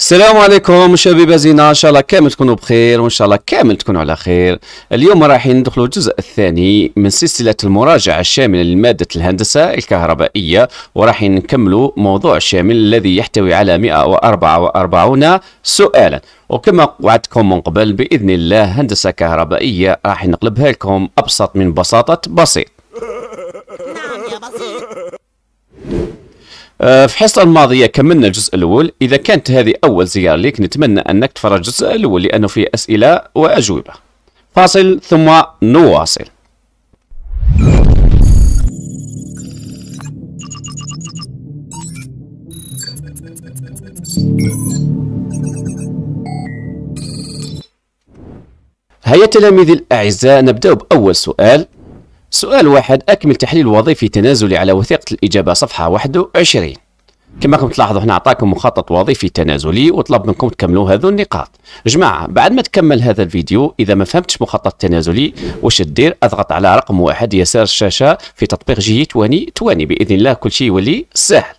السلام عليكم شبيبه زينه ان شاء الله كامل تكونوا بخير وان شاء الله كامل تكونوا على خير اليوم رايحين ندخلوا الجزء الثاني من سلسله المراجعه الشامله لماده الهندسه الكهربائيه ورايحين نكملوا موضوع شامل الذي يحتوي على 144 سؤالا وكما وعدتكم من قبل باذن الله هندسه كهربائيه راح نقلبها لكم ابسط من بساطه بسيط آه، في الحصة الماضية كملنا الجزء الأول إذا كانت هذه أول زيارة لك نتمنى أنك تفرج الجزء الأول لأنه فيه أسئلة وأجوبة فاصل ثم نواصل هيا تلاميذي الأعزاء نبدأ بأول سؤال سؤال واحد أكمل تحليل وظيفي تنازلي على وثيقة الإجابة صفحة 21 كما راكم تلاحظوا هنا عطاكم مخطط وظيفي تنازلي وطلب منكم تكملوا هذو النقاط جماعة بعد ما تكمل هذا الفيديو إذا ما فهمتش مخطط تنازلي وش تدير أضغط على رقم واحد يسار الشاشة في تطبيق جي تواني تواني بإذن الله كل شيء يولي سهل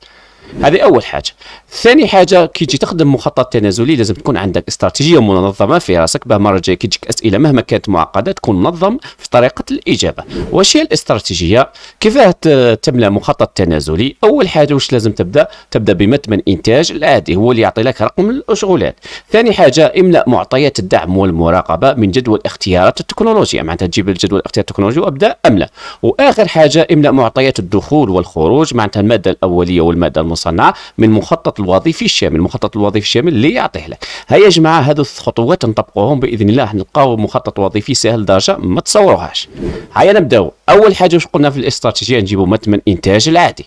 هذه اول حاجه ثاني حاجه كي تجي تخدم مخطط تنازلي لازم تكون عندك استراتيجيه منظمه في راسك باه المره الجايه كي تجيك اسئله مهما كانت معقده تكون منظم في طريقه الاجابه واش هي الاستراتيجيه كيفاه تملا مخطط تنازلي اول حاجه واش لازم تبدا تبدا بمتمن انتاج العادي هو اللي يعطي لك رقم الاشغالات ثاني حاجه املا معطيات الدعم والمراقبه من جدول اختيارات التكنولوجيا معناتها تجيب الجدول اختيار التكنولوجيا وابدا املا واخر حاجه املا معطيات الدخول والخروج معناتها الماده الاوليه والماده المصدرية المصنعه من المخطط الوظيفي الشامل المخطط الوظيفي الشامل اللي يعطيه لك هيا يا جماعه هذو الخطوات نطبقوهم باذن الله نلقاو مخطط وظيفي سهل درجه ما تصوروهاش هيا نبداو اول حاجه واش قلنا في الاستراتيجيه نجيبوا متمن انتاج العادي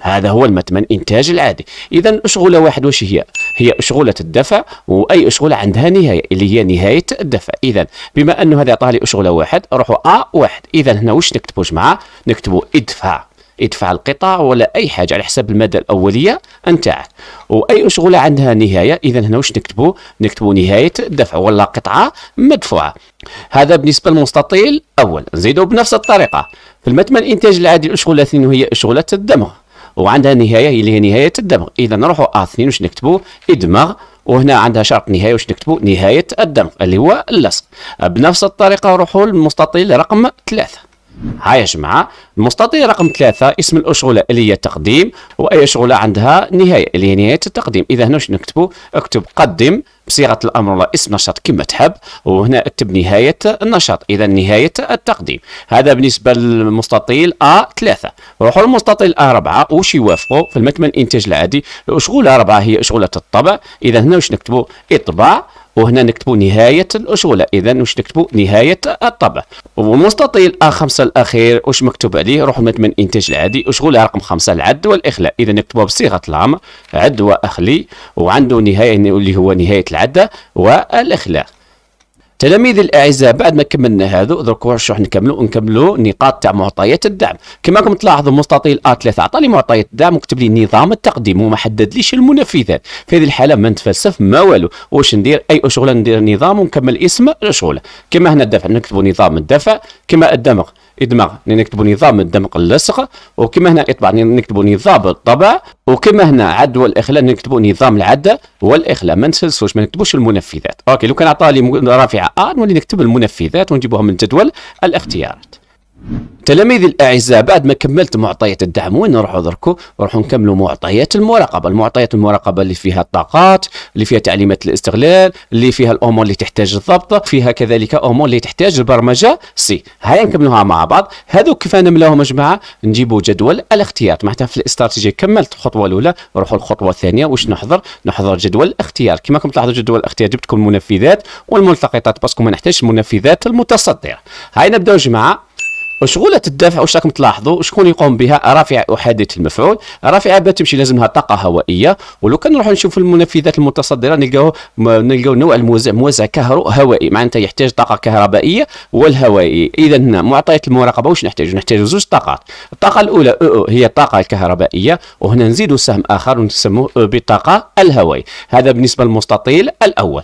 هذا هو المتمن انتاج العادي اذا اشغله واحد واش هي هي اشغوله الدفع واي اشغوله عندها نهايه اللي هي نهايه الدفع اذا بما انه هذا عطاه لي اشغوله واحد روحوا ا واحد اذا هنا واش نكتبوا جماعه نكتبوا ادفع ادفع القطع ولا اي حاجه على حساب الماده الاوليه نتاعك واي مشغوله عندها نهايه اذا هنا واش نكتبوا نكتبوا نهايه الدفع ولا قطعه مدفوعه هذا بالنسبه للمستطيل الاول نزيدوا بنفس الطريقه في المتمن الانتاج العادي الاشغله وهي اشغله الدمغ وعندها نهايه اللي هي نهايه الدمغ اذا نروحوا اثنين واش نكتبوا ادمغ وهنا عندها شرط نهايه واش نكتبوا نهايه الدمغ اللي هو اللصق بنفس الطريقه نروحوا للمستطيل رقم ثلاثة يا جماعه المستطيل رقم ثلاثة اسم الأشغلة اللي هي تقديم وأي شغلة عندها نهاية اللي هي نهاية التقديم إذا هنا واش نكتبوا اكتب قدم بصيغة الأمر ولا اسم نشاط كما تحب وهنا اكتب نهاية النشاط إذا نهاية التقديم هذا بالنسبة للمستطيل أ ثلاثة روحوا للمستطيل أ أربعة واش يوافقوا في المتمن الإنتاج العادي الاشغله أربعة هي أشغلة الطبع إذا هنا واش نكتبوا إطباع وهنا نكتبوا نهاية الأشغلة إذا واش نكتبوا نهاية الطبع ومستطيل ا 5 الأخير واش مكتوب عليه روح من إنتاج العادي أشغلة رقم 5 العد والإخلاء إذا نكتبوها بصيغة الأمر عد وأخلي وعنده نهاية اللي هو نهاية العدة والإخلاء تلاميذ الاعزاء بعد ما كملنا هذا درك واش راح نكملوا نكملوا نقاط تاع معطيات الدعم كما راكم تلاحظوا مستطيل ا 3 عطاني معطيات الدعم وكتب لي نظام التقديم وما حددليش المنفذات في هذه الحاله ما نتفلسف ما والو واش ندير اي شغله ندير نظام ونكمل اسم شغله كما هنا الدفع نكتبوا نظام الدفع كما الدمغ ادماغ نكتبوا نظام الدمق اللصق وكما هنا الاطباع نكتبوا نظام الطبع وكما هنا عد والاخلاء نكتبوا نظام العد والاخلاء ما نسلسوش ما نكتبوش المنفذات اوكي لو كان عطى لي رافعه ا نولي نكتب المنفذات ونجيبوها من جدول الاختيارات تلاميذي الاعزاء بعد ما كملت معطيات الدعم وين نروحوا دركو نروحوا نكملوا معطيات المراقبه المعطيات المراقبه اللي فيها الطاقات اللي فيها تعليمات الاستغلال اللي فيها الامور اللي تحتاج الضبط فيها كذلك امور اللي تحتاج البرمجه سي هيا نكملوها مع بعض هذو كيف نملاهم يا جماعه نجيبوا جدول الاختيار معناتها في الاستراتيجيه كملت الخطوه الاولى نروحوا الخطوه الثانيه واش نحضر نحضر جدول الاختيار كما راكم تلاحظوا جدول الاختيار جبتكم المنفذات والملتقطات باسكو ما نحتاجش المنفذات المتصدره هيا نبداو جماعه وشغلة الدافع واش راكم تلاحظوا شكون يقوم بها رافع احاديه المفعول رافعه باه تمشي لازمها طاقه هوائيه ولو كان نروحوا نشوفوا المنفذات المتصدره نلقاو نلقاو نوع الموزع موزع كهرو هوائي معناتها يحتاج طاقه كهربائيه والهوائي اذا هنا معطيات المراقبه واش نحتاج نحتاج زوج طاقات الطاقه الاولى او هي الطاقه الكهربائيه وهنا نزيدوا سهم اخر ونسموه بالطاقه الهوائي هذا بالنسبه للمستطيل الاول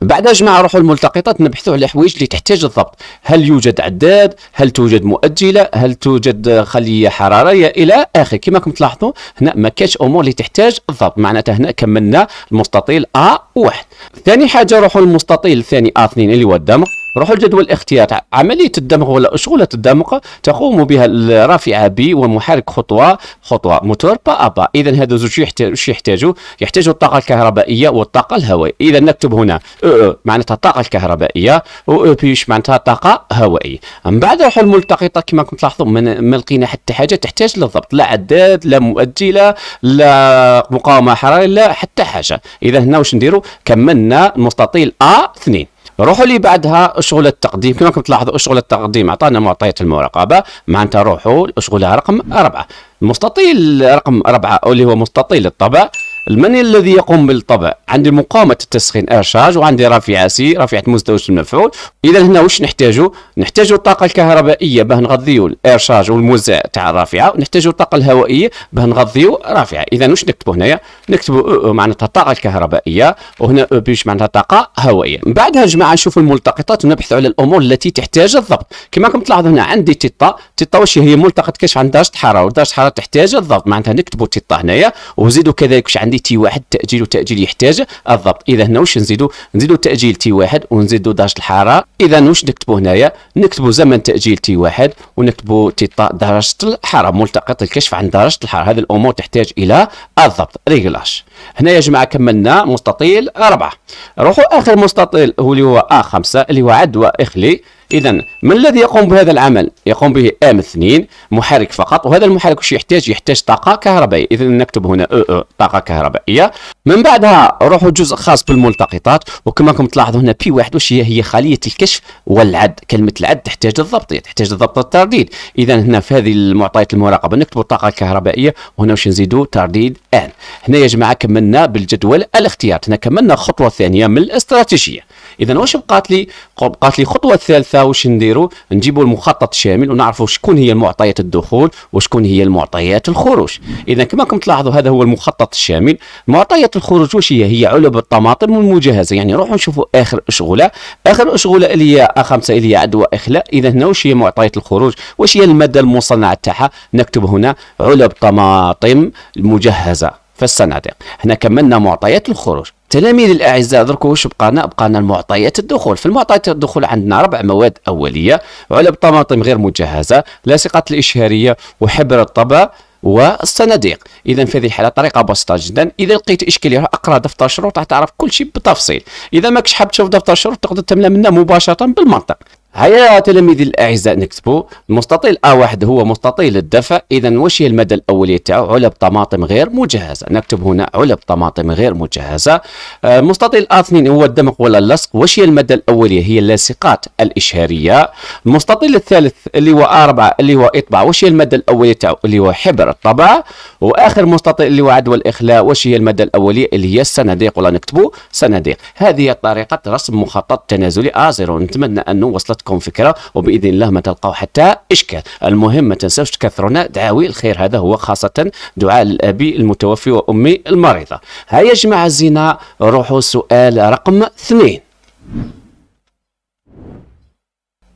بعد جماعه روحوا الملتقطات نبحثوا على الحوايج اللي تحتاج الضبط هل يوجد عداد هل توجد مؤجله هل توجد خليه حراريه الى اخره كما راكم تلاحظوا هنا ما كاش امور اللي تحتاج الضبط معناتها هنا كملنا المستطيل ا واحد ثاني حاجه نروحوا للمستطيل الثاني ا2 اللي هو الدمغ روحوا لجدول الاختيار عمليه الدمغ ولا اشغله الدمغ تقوم بها الرافعه بي ومحرك خطوه خطوه موتور با ابا اذا هذا زوج شو يحتاجوا؟ يحتاجوا يحتاجوا الطاقه الكهربائيه والطاقه الهوائيه اذا نكتب هنا او او معناتها الطاقه الكهربائيه و او بيش معناتها طاقه هوائيه من بعد روحوا الملتقطه كما كنت تلاحظوا ما لقينا حتى حاجه تحتاج للضبط لا عداد لا مؤجله لا مقاومه حراريه لا حتى حاجه اذا هنا واش نديروا كملنا مستطيل ا 2 روحوا لي بعدها اشغل التقديم كما راكم تلاحظوا اشغل التقديم اعطانا معطيات المراقبه معناتها روحوا اشغلها رقم اربعه المستطيل رقم اربعه اللي هو مستطيل الطبع من الذي يقوم بالطبع عندي مقاومه التسخين ارشاج وعندي رافعه سي رافعه مستوى المفعول اذا هنا واش نحتاجو نحتاجو الطاقه الكهربائيه باه نغذيو الارشاج والموزع تاع الرافعه ونحتاجو الطاقه الهوائيه باه نغذيو الرافعه اذا واش نكتبو هنايا نكتبو او او معناتها الطاقه الكهربائيه وهنا او بيش معناتها طاقه هوائيه من بعدها يا جماعه نشوفوا الملتقطات ونبحث على الامور التي تحتاج الضبط كما راكم تلاحظوا هنا عندي تيتا تيتا واش هي ملتقط كشف عند درجه حراره ودرجه حراره تحتاج الضبط معناتها نكتبو تيتا هنايا وزيدوا كذلك واش عندي عندي تي واحد تاجيل وتاجيل يحتاج الضبط اذا هنا واش نزيدو نزيدو تاجيل تي واحد ونزيدو درجه الحراره اذا واش نكتبو هنايا نكتبو زمن تاجيل تي واحد ونكتبو تي درجه الحراره ملتقط الكشف عن درجه الحراره هذه الامور تحتاج الى الضبط ريغلاش هنا يا جماعه كملنا مستطيل اربعه روحوا اخر مستطيل هو اللي هو ا خمسة اللي هو عدوى إخلي إذا من الذي يقوم بهذا العمل؟ يقوم به ام اثنين محرك فقط وهذا المحرك وش يحتاج؟ يحتاج طاقة كهربائية إذا نكتب هنا أو أو طاقة كهربائية من بعدها روحوا جزء خاص بالملتقطات وكما راكم تلاحظوا هنا بي واحد وش هي؟ هي خلية الكشف والعد كلمة العد تحتاج للضبط تحتاج للضبط الترديد إذا هنا في هذه المعطيات المراقبة نكتبوا طاقه كهربائيه وهنا واش نزيدوا ترديد آن هنا يا جماعة كملنا بالجدول الاختيار هنا كملنا الخطوة الثانية من الاستراتيجية اذا واش بقات لي بقات لي خطوه ثالثه واش نديروا نجيبوا المخطط الشامل ونعرفوا شكون هي المعطيات الدخول وشكون هي المعطيات الخروج اذا كما راكم تلاحظوا هذا هو المخطط الشامل معطيات الخروج واش هي هي علب الطماطم المجهزه يعني نروحوا نشوفوا اخر اشغله اخر اشغله اللي هي ا خمسه اللي هي عدوى اخلاء اذا هنا واش هي معطيات الخروج واش هي الماده المصنعه تاعها نكتب هنا علب طماطم المجهزه في الصناديق هنا كملنا معطيات الخروج تلاميذ الاعزاء درك واش بقانا بقانا المعطيات الدخول في المعطيات الدخول عندنا ربع مواد اوليه علب طماطم غير مجهزه لاصقه الاشهاريه وحبر الطبع والصناديق اذا في هذه الحاله طريقه بسيطه جدا اذا لقيت اشكاليه اقرا دفتر الشروط راح تعرف كل شيء بالتفصيل اذا ماكش حاب تشوف دفتر الشروط تقدر تملا منه مباشره بالمنطق هيا تلاميذي الاعزاء نكتبوا المستطيل A1 هو مستطيل الدفع اذا واش هي المدى الاوليه تاعو علب طماطم غير مجهزه نكتب هنا علب طماطم غير مجهزه المستطيل آه، A2 هو الدمق ولا اللصق واش هي المدى الاوليه هي اللاصقات الاشهاريه المستطيل الثالث اللي هو A4 اللي هو اطبع واش هي المدى الاوليه تاعو اللي هو حبر الطبع واخر مستطيل اللي هو عدوى الاخلاء واش هي المدى الاوليه اللي هي الصناديق ولا نكتبوا صناديق هذه طريقه رسم مخطط تنازلي A0 نتمنى انه وصلت تكون فكره وباذن الله ما تلقاو حتى اشكال المهم ما تنساوش تكثرونا دعاوي الخير هذا هو خاصه دعاء الابي المتوفي وامي المريضه هيا يا جماعه الزينه روحوا سؤال رقم اثنين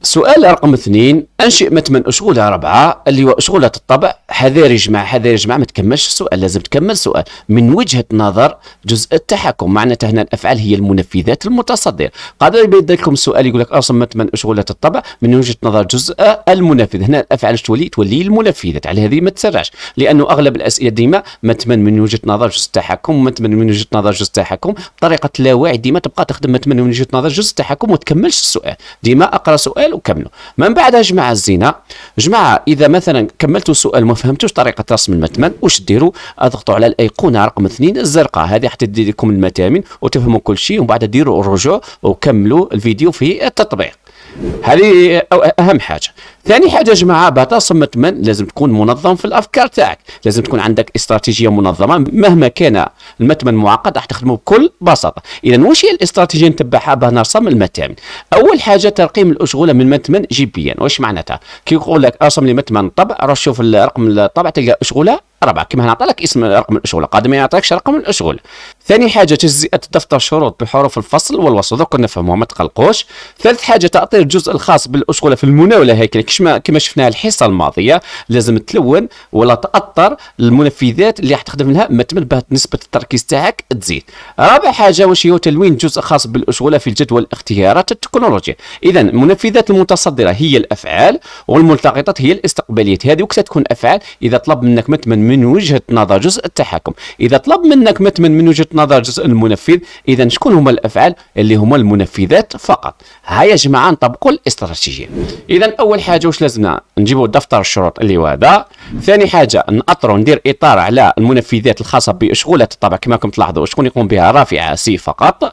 سؤال رقم اثنين انشئ متمن اشغوله ربعه اللي هو اشغوله الطبع حذاري جماعه حذاري جماعه ما تكملش السؤال لازم تكمل سؤال من وجهه نظر جزء التحكم معناتها هنا الافعال هي المنفذات المتصدر قد يبدا لكم سؤال يقول لك ارسم متمن اشغوله الطبع من وجهه نظر جزء المنفذ هنا الافعال تولي تولي المنفذات على هذه ما تسرعش لانه اغلب الاسئله ديما متمن من وجهه نظر جزء التحكم متمن من وجهه نظر جزء التحكم بطريقه لا واعي ديما تبقى تخدم متمن من وجهه نظر جزء التحكم وتكملش السؤال ديما اقرا سؤال السؤال وكملوا من بعدها جماعه الزينه جماعه اذا مثلا كملتوا السؤال ما فهمتوش طريقه رسم المتمن واش ديروا اضغطوا على الايقونه رقم اثنين الزرقاء هذه حتى تدير لكم المتامن وتفهموا كل شيء ومن بعد ديروا الرجوع وكملوا الفيديو في التطبيق هذه اهم حاجه ثاني حاجه جماعه صمت من لازم تكون منظم في الافكار تاعك لازم تكون عندك استراتيجيه منظمه مهما كان المتمن معقد راح تخدمه بكل بساطه اذا واش هي الاستراتيجيه نتبعها باه نرسم المتامن اول حاجه ترقيم الاشغال من المتمن جيبيا واش معناتها كي يقول لك ارسم لي متمن طبع روح شوف الرقم الطبع تلقى اشغله أربعة كما نعطى لك اسم رقم الاشغل قادم ما يعطيكش رقم الاشغل ثاني حاجه تجزئه الدفتر شروط بحروف الفصل والوسط دوك نفهموها ما تقلقوش ثالث حاجه تعطيل الجزء الخاص بالاشغله في المناوله هيك كما كما شفنا الحصه الماضيه لازم تلون ولا تاطر المنفذات اللي راح تخدم لها مثلا باه نسبه التركيز تاعك تزيد رابع حاجه واش هو تلوين جزء خاص بالاشغال في الجدول اختيارات التكنولوجيا اذا المنفذات المتصدره هي الافعال والملتقطات هي الاستقباليات هذه وقتها تكون افعال اذا طلب منك متمن من وجهه نظر جزء التحكم اذا طلب منك متمن من وجهه نظر جزء المنفذ اذا شكون هما الافعال اللي هما المنفذات فقط هيا يا جماعه نطبقوا الاستراتيجيه اذا اول حاجه حاجه واش لازمنا نجيبوا دفتر الشروط اللي هو هذا ثاني حاجه نأطروا ندير اطار على المنفذات الخاصه بشغلات الطبع كما راكم تلاحظوا شكون يقوم بها رافعه سي فقط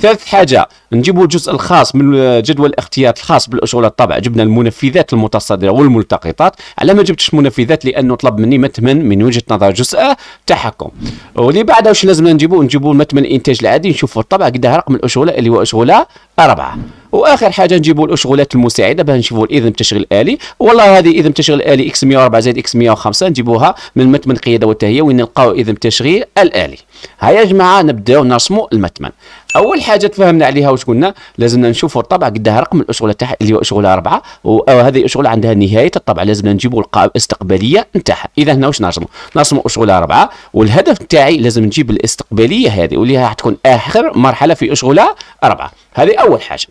ثالث حاجه نجيبوا الجزء الخاص من جدول الاختيار الخاص بالاشغال الطبع جبنا المنفذات المتصدره والملتقطات على ما جبتش منفذات لانه طلب مني متمن من وجهه نظر جزء تحكم واللي بعدها واش لازم نجيبوا نجيبوا متمن الانتاج العادي نشوفوا الطبع قدها رقم الاشغال اللي هو اشغال اربعه واخر حاجه نجيبوا الاشغالات المساعده باه نشوفوا الاذن التشغيل الالي والله هذه اذن تشغيل الالي اكس 104 زائد اكس 105 نجيبوها من متمن القياده والتهيئه وين نلقاو اذن تشغيل الالي هيا يا جماعه نبداو نرسموا المتمن اول حاجه تفهمنا عليها واش قلنا لازمنا نشوفوا الطبع قدها رقم الاشغله تاعها اللي هو اشغله اربعه وهذه الاشغله عندها نهايه الطبع لازمنا نجيبوا الاستقباليه نتاعها اذا هنا واش نرسموا نرسموا اشغله اربعه والهدف تاعي لازم نجيب الاستقباليه هذه واللي راح تكون اخر مرحله في اشغله اربعه هذه اول حاجه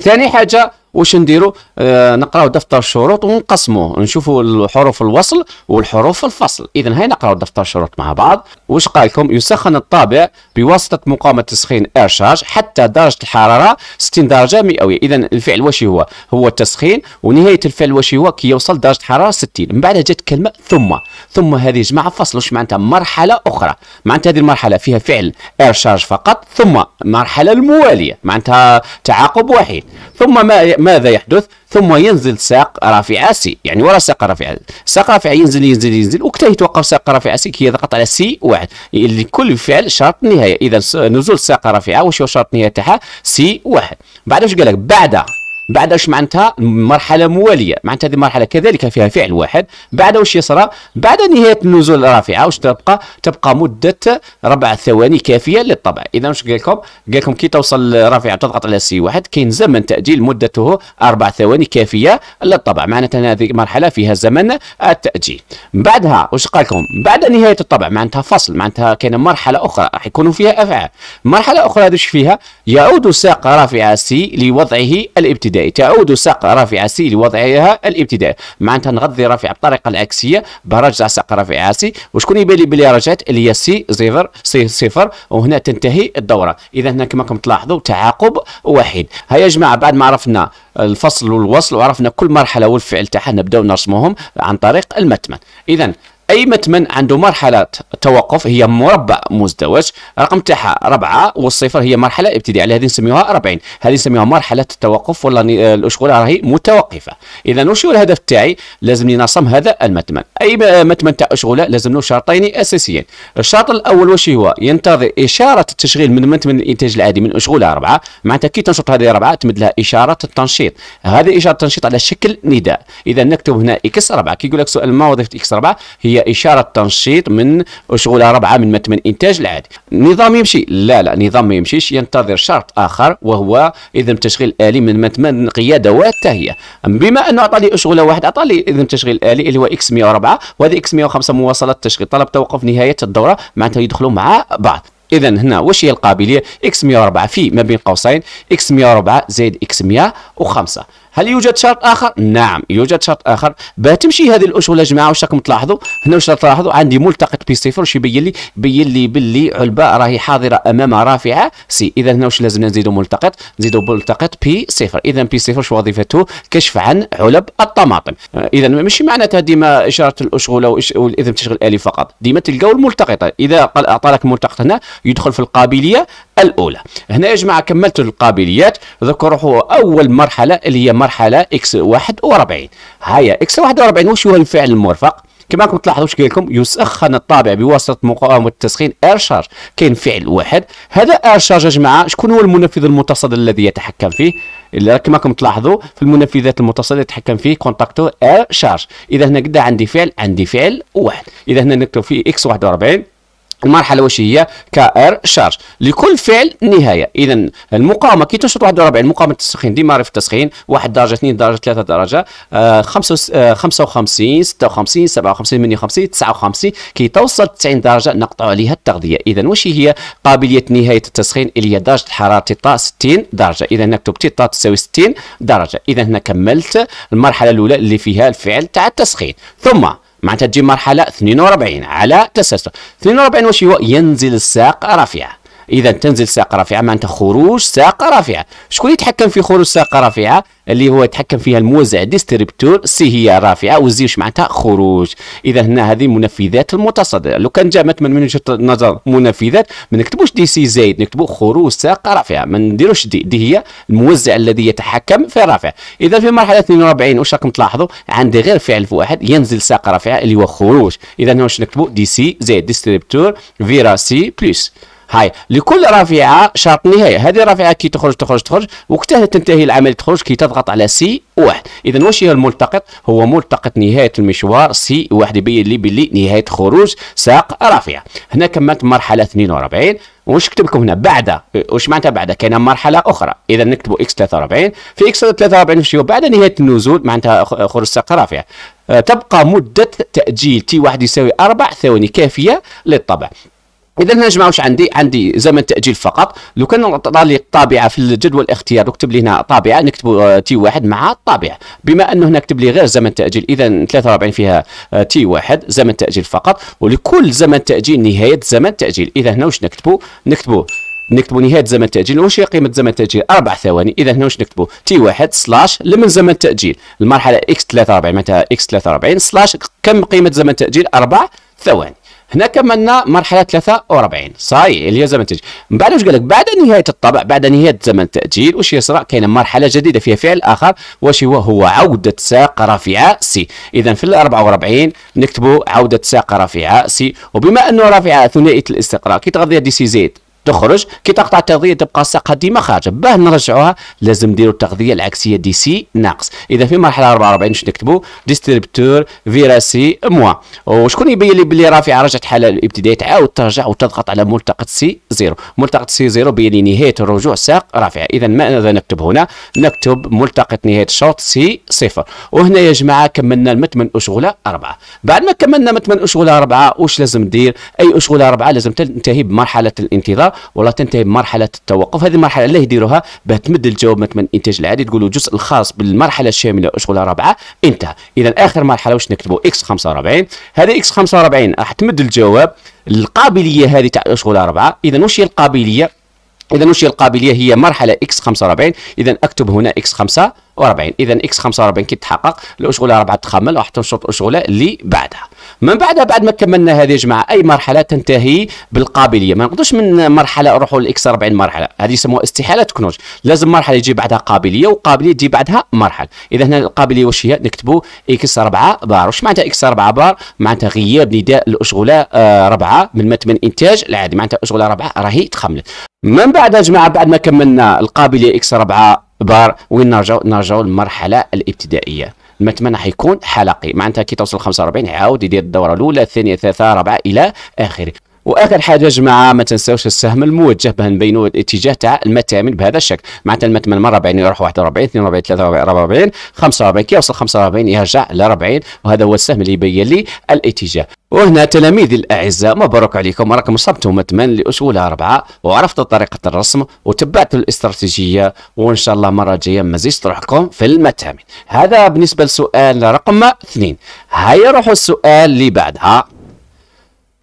ثاني حاجه واش نديروا آه نقراو دفتر الشروط ونقسموه نشوفوا الحروف الوصل والحروف الفصل اذا هاي نقراو دفتر الشروط مع بعض واش قال لكم يسخن الطابع بواسطه مقاومه تسخين ارشاج حتى درجه الحراره 60 درجه مئويه اذا الفعل واش هو هو التسخين ونهايه الفعل واش هو كي يوصل درجه الحراره 60 من بعد جات كلمه ثم ثم هذه جماعه فصل واش معناتها مرحله اخرى معناتها هذه المرحله فيها فعل ارشاج فقط ثم المرحله المواليه معناتها تعاقب وحيد ثم ما ماذا يحدث ثم ينزل ساق رافع سي يعني ورا ساق رافع ساق رافع ينزل ينزل ينزل وكتا يتوقف ساق رافع سي كي يضغط على سي واحد لكل فعل شرط نهايه اذا نزول ساق رافعه واش هو شرط نهايه تاعها سي واحد بعد واش قال لك بعد بعد واش معناتها مرحله مواليه معناتها هذه المرحله كذلك فيها فعل واحد بعد واش يصرى بعد نهايه النزول الرافعه واش تبقى تبقى مده ربع ثواني كافيه للطبع اذا واش قال لكم قال لكم كي توصل الرافعه تضغط على سي واحد كاين زمن تاجيل مدته اربع ثواني كافيه للطبع معناتها هذه مرحله فيها زمن التاجيل بعدها واش قال لكم بعد نهايه الطبع معناتها فصل معناتها كاين مرحله اخرى راح يكونوا فيها افعال مرحله اخرى هذا فيها يعود ساق رافعه سي لوضعه الابتدائي الابتدائي تعود ساق رافعة سي لوضعها الابتدائي معناتها نغذي رافعة بالطريقة العكسية برجع ساق رافعة سي وشكون يبان لي بلي رجعت اللي هي سي زيفر سي صفر وهنا تنتهي الدورة إذا هنا كما راكم تلاحظوا تعاقب واحد هيا يا جماعة بعد ما عرفنا الفصل والوصل وعرفنا كل مرحلة والفعل تاعها نبداو نرسموهم عن طريق المتمن إذا أي متمن عنده مرحلة توقف هي مربع مزدوج رقم تاعها 4 والصفر هي مرحلة ابتدائية هذه نسميوها 40 هذه نسميوها مرحلة التوقف ولا الأشغال راهي متوقفة إذا واش هو الهدف تاعي لازمني نرسم هذا المتمن أي متمن تاع أشغال لازم له شرطين أساسيين الشرط الأول واش هو ينتظر إشارة التشغيل من متمن الإنتاج العادي من أشغال أربعة معناتها كي تنشط هذه أربعة تمد لها إشارة التنشيط هذه إشارة التنشيط على شكل نداء إذا نكتب هنا إكس 4 كي يقول لك سؤال ما وظيفة إكس 4 هي هي إشارة تنشيط من شغلة ربعة من متمن الإنتاج العادي النظام يمشي لا لا نظام ما يمشيش ينتظر شرط آخر وهو إذا تشغيل آلي من متمن قيادة والتهيئة بما أنه أعطى لي واحد واحدة إذن إذا تشغيل آلي اللي هو إكس 104 وهذا إكس 105 مواصلة تشغيل طلب توقف نهاية الدورة معناتها يدخلوا مع بعض اذا هنا واش هي القابليه اكس 104 في ما بين قوسين اكس 104 زائد اكس 105 هل يوجد شرط اخر نعم يوجد شرط اخر تمشي هذه الاشهر يا جماعه واش راكم تلاحظوا هنا واش تلاحظوا عندي ملتقط بي صفر واش يبين لي بين لي باللي علبه راهي حاضره امام رافعه سي اذا هنا واش لازم نزيدوا ملتقط نزيدوا ملتقط بي صفر اذا بي صفر واش وظيفته كشف عن علب الطماطم آه، اذا ماشي معناتها ديما اشاره الاشغله والاذن تشغل الي فقط ديما تلقاو الملتقطه اذا قال اعطى لك ملتقط هنا يدخل في القابليه الاولى هنا يا جماعه كملت القابليات ذكروا اول مرحله اللي هي المرحله اكس 41 هيا اكس 41 وش هو الفعل المرفق كما راكم تلاحظوا واش قال لكم يسخن الطابع بواسطه مقاومه التسخين اير شارج كاين فعل واحد هذا شارج يا جماعه شكون هو المنفذ المتصل الذي يتحكم فيه كما راكم تلاحظوا في المنفذات المتصله يتحكم فيه كونتاكتور شارج اذا هنا قد عندي فعل عندي فعل واحد اذا هنا نكتب فيه اكس 41 واش هي كار شارج لكل فعل نهايه اذا المقاومه كي تنشط 41 مقاومه التسخين ديما في التسخين 1 درجه 2 درجه 3 درجه 55 56 57 58 59 كي توصل 90 درجه نقطع عليها التغذيه اذا واش هي قابليه نهايه التسخين اللي هي درجه حراره تيطا 60 درجه اذا نكتب تيطا تساوي 60 درجه اذا هنا كملت المرحله الاولى اللي فيها الفعل تاع التسخين ثم معناتها تجي مرحله 42 على تسلسل 42 واش هو ينزل الساق رافعه اذا تنزل ساقه رافعه معناتها خروج ساقه رافعه شكون يتحكم في خروج ساقه رافعه اللي هو يتحكم فيها الموزع ديستريبتور سي هي رافعه واش معناتها خروج اذا هنا هذه منفذات المتصدر لو كان جاء مثلا من وجهه نظر منفذات ما نكتبوش دي سي زايد نكتبو خروج ساقه رافعه ما نديروش دي دي هي الموزع الذي يتحكم في الرافع اذا في مرحله 42 واش راكم تلاحظوا عندي غير فعل في واحد ينزل ساقه رافعه اللي هو خروج اذا هنا واش نكتبوا دي سي زايد ديستريبتور فيرا سي بلس هاي لكل رافعه شرط نهايه هذه الرافعه كي تخرج تخرج تخرج وقتها تنتهي العمل تخرج كي تضغط على سي واحد اذا واش هي الملتقط هو ملتقط نهايه المشوار سي واحد يبين لي باللي نهايه خروج ساق رافعه هنا كملت مرحله 42 واش كتب لكم هنا بعد واش معناتها بعد كاينه مرحله اخرى اذا نكتبوا اكس 43 في اكس 43 نمشيو بعد نهايه النزول معناتها خروج ساق رافعه آه، تبقى مده تاجيل تي واحد يساوي اربع ثواني كافيه للطبع اذا هنا نجمع واش عندي عندي زمن تاجيل فقط لو كان نعطى طابعه في الجدول الاختيار وكتب لي هنا طابعه نكتب تي آه، واحد مع الطابعه بما انه هنا كتب لي غير زمن تاجيل اذا 43 فيها تي آه، واحد زمن تاجيل فقط ولكل زمن تاجيل نهايه زمن تاجيل اذا هنا واش نكتبوا نكتبوا نكتبوا نهايه زمن التاجيل واش هي قيمه زمن التاجيل اربع ثواني اذا هنا واش نكتبوا تي واحد سلاش لمن زمن التاجيل المرحله اكس 43 معناتها اكس 43 سلاش كم قيمه زمن التاجيل اربع ثواني هنا كملنا مرحله 43 صاي اللي هي زمن التاجيل من بعد واش قال لك بعد نهايه الطبع بعد نهايه زمن التاجيل واش يصرى كاينه مرحله جديده فيها فعل اخر واش هو هو عوده ساق رافعه سي اذا في ال 44 نكتبوا عوده ساق رافعه سي وبما انه رافعه ثنائيه الاستقراء كي تغذي دي سي زيد تخرج كي تقطع التغذيه تبقى الساقه ديما خارجه باه نرجعوها لازم نديروا التغذيه العكسيه دي سي ناقص اذا في مرحله 44 واش نكتبوا ديستريبتور فيراسي موا وشكون يبين لي بلي راه في رجعت حاله الابتدائيه تعاود ترجع وتضغط على ملتقط سي زيرو ملتقط سي زيرو بين لي نهايه الرجوع ساق رافعه اذا ماذا نكتب هنا نكتب ملتقط نهايه الشوط سي صفر وهنا يا جماعه كملنا المتمن اشغله اربعه بعد ما كملنا متمن اشغله اربعه واش لازم ندير اي اشغله اربعه لازم تنتهي بمرحله الانتظار ولا تنتهي بمرحله التوقف هذه المرحله اللي يديروها باه تمد الجواب مثلا الانتاج العادي تقول الجزء الخاص بالمرحله الشامله اشغل رابعه انتهى اذا اخر مرحله واش نكتبوا اكس 45 هذا اكس 45 راح تمد الجواب القابليه هذه تاع اشغل رابعه اذا واش هي القابليه اذا واش هي القابليه هي مرحله اكس 45 اذا اكتب هنا اكس 45 اذا اكس 45 كي تحقق الاشغله 4 تخمل راح تنشط الاشغال اللي بعدها من بعدها بعد ما كملنا هذه يا جماعه اي مرحله تنتهي بالقابليه ما نقدرش من مرحله نروحوا لاكس 40 مرحله هذه يسموها استحاله تكنوج لازم مرحله يجي بعدها قابليه وقابليه تجي بعدها مرحله اذا هنا القابليه واش هي نكتبوا اكس 4 بار واش معناتها اكس 4 بار معناتها غياب نداء الاشغله 4 آه من متن انتاج العادي معناتها الاشغله 4 راهي تخملت من بعد يا جماعه بعد ما كملنا القابليه اكس 4 بار وين نرجعوا نرجعوا للمرحله الابتدائيه تمنى حيكون حلقي معناتها كي توصل 45 يعاود يدير الدوره الاولى الثانيه الثالثه الرابعه الى اخره واخر حاجه يا جماعه ما تنساوش السهم الموجه به نبينوا الاتجاه تاع المتامن بهذا الشكل معناتها المتامن مره 40 يروح 41 42 43 44 45 كي يوصل 45 يرجع ل 40 وهذا هو السهم اللي يبين لي الاتجاه وهنا تلاميذي الاعزاء مبروك عليكم راكم صبتوا متمن لاسئله اربعه وعرفتوا طريقه الرسم وتبعتوا الاستراتيجيه وان شاء الله مره جايه ما زيش تروحكم في المتامن هذا بالنسبه لسؤال رقم اثنين هيا نروحوا السؤال اللي بعدها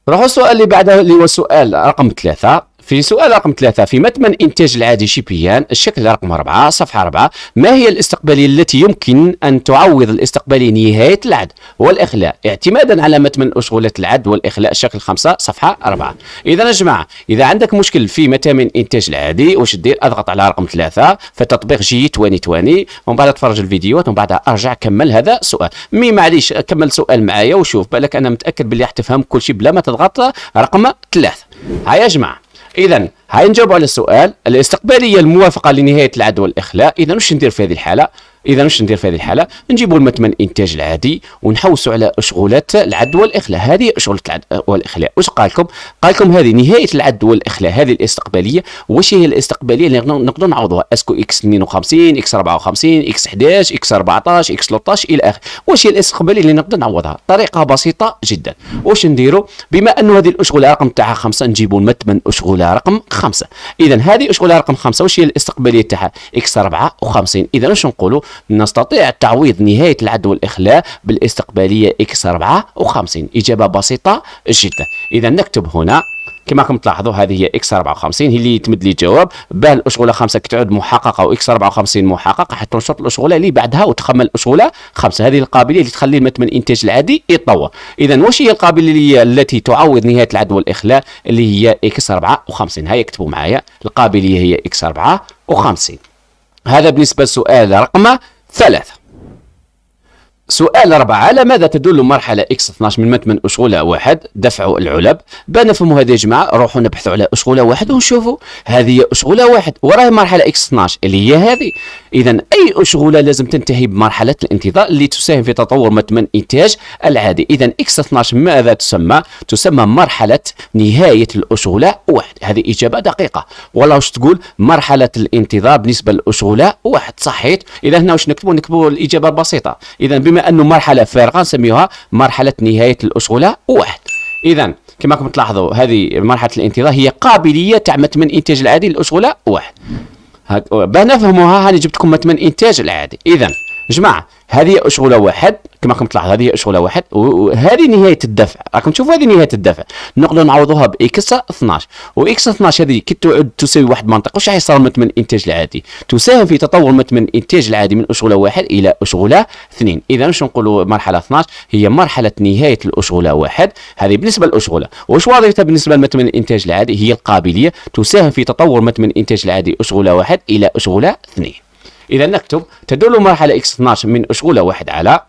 نروحو السؤال اللي بعده اللي هو سؤال رقم ثلاثة في سؤال رقم ثلاثة في متمن إنتاج العادي شيبيان الشكل رقم أربعة صفحة أربعة ما هي الاستقبالية التي يمكن أن تعوض الاستقبالية نهاية العد والإخلاء اعتمادا على متمن أشغلة العد والإخلاء الشكل خمسة صفحة أربعة إذا يا جماعة إذا عندك مشكل في متامن إنتاج العادي واش دير أضغط على رقم ثلاثة فتطبيق جي 2020 ومن بعد تفرج الفيديو ومن بعد أرجع كمل هذا السؤال مي معليش كمل سؤال معايا وشوف بالك أنا متأكد باللي راح تفهم كل شيء بلا ما تضغط رقم ثلاثة هيا يا جماعة اذا هاي نجاوب على السؤال الاستقباليه الموافقه لنهايه العدوى الاخلاء اذا واش ندير في هذه الحاله اذا واش ندير في هذه الحاله نجيبوا المتمن الانتاج العادي ونحوسوا على شغلات العد والاخلاء هذه شغل العد والاخلاء واش قال لكم قال لكم هذه نهايه العد والاخلاء هذه الاستقباليه واش هي الاستقباليه اللي نقدروا نعوضوها اسكو اكس 52 اكس 54 اكس 11 اكس 14 اكس 13 الى اخره واش هي الاستقباليه اللي نقدر نعوضها طريقه بسيطه جدا واش نديروا بما انه هذه الاشغله رقم تاعها 5 نجيبوا المتمن اشغله رقم 5 اذا هذه اشغله رقم 5 واش هي الاستقباليه تاعها اكس 54 اذا واش نقولوا نستطيع تعويض نهاية العد والإخلاء بالاستقبالية إكس 54 إجابة بسيطة جدا إذا نكتب هنا كما راكم تلاحظوا هذه هي اكس 54 هي اللي يتمد لي الجواب باه الاشغال 5 كتعود محققه واكس 54 محققه حتى نشرط الاشغال اللي بعدها وتخمل الاشغال 5 هذه القابليه اللي تخلي المتم الانتاج العادي يتطور اذا واش هي القابليه التي تعوض نهايه العد والاخلاء اللي هي اكس 54 هيا اكتبوا معايا القابليه هي اكس 54 هذا بالنسبة لسؤال رقم ثلاثة سؤال أربعة على ماذا تدل مرحلة إكس 12 من متمن أشغولة واحد دفع العلب بان نفهموا هذه يا جماعة روحوا نبحثوا على أشغولة واحد ونشوفوا هذه أشغولة واحد وراه مرحلة إكس 12 اللي هي هذه اذا اي اشغوله لازم تنتهي بمرحله الانتظار اللي تساهم في تطور متمن انتاج العادي اذا اكس 12 ماذا تسمى تسمى مرحله نهايه الاشغوله واحد هذه اجابه دقيقه ولا واش تقول مرحله الانتظار بالنسبه للاشغوله واحد صحيت اذا هنا واش نكتبوا نكتبوا الاجابه البسيطه اذا بما انه مرحله فارغه نسميوها مرحله نهايه الاشغوله واحد اذا كما راكم تلاحظوا هذه مرحله الانتظار هي قابليه تاع متمن انتاج العادي للاشغوله واحد باه نفهموها هاني جبت لكم انتاج العادي اذا جماعه هذه أشغلة واحد كما راكم تلاحظ هذه أشغلة واحد وهذه نهايه الدفع راكم تشوفوا هذه نهايه الدفع نقدروا نعوضوها باكس 12 واكس 12 هذه كي تعود تساوي واحد المنطقه واش حيصير مثل من الانتاج العادي تساهم في تطور مثل من الانتاج العادي من اشغله واحد الى اشغله اثنين اذا واش نقولوا مرحله 12 هي مرحله نهايه الاشغله واحد هذه بالنسبه للاشغله واش وظيفتها بالنسبه مثل من الانتاج العادي هي القابليه تساهم في تطور مثل من الانتاج العادي اشغله واحد الى اشغله اثنين إذا نكتب تدل مرحله إكس 12 من أشغولة واحد على